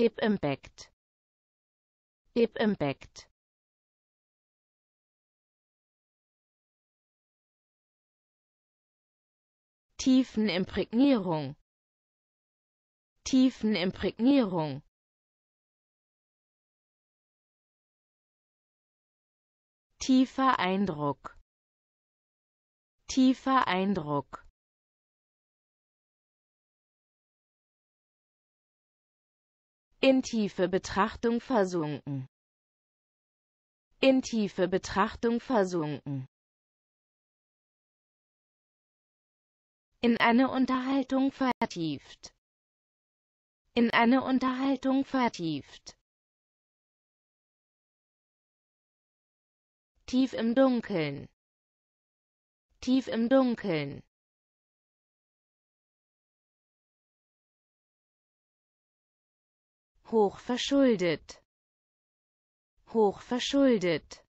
Deep Impact Deep Impact Tiefenimpregnierung Tiefenimpregnierung Tiefer Eindruck Tiefer Eindruck in tiefe Betrachtung versunken, in tiefe Betrachtung versunken, in eine Unterhaltung vertieft, in eine Unterhaltung vertieft, tief im Dunkeln, tief im Dunkeln, hoch verschuldet, hoch verschuldet.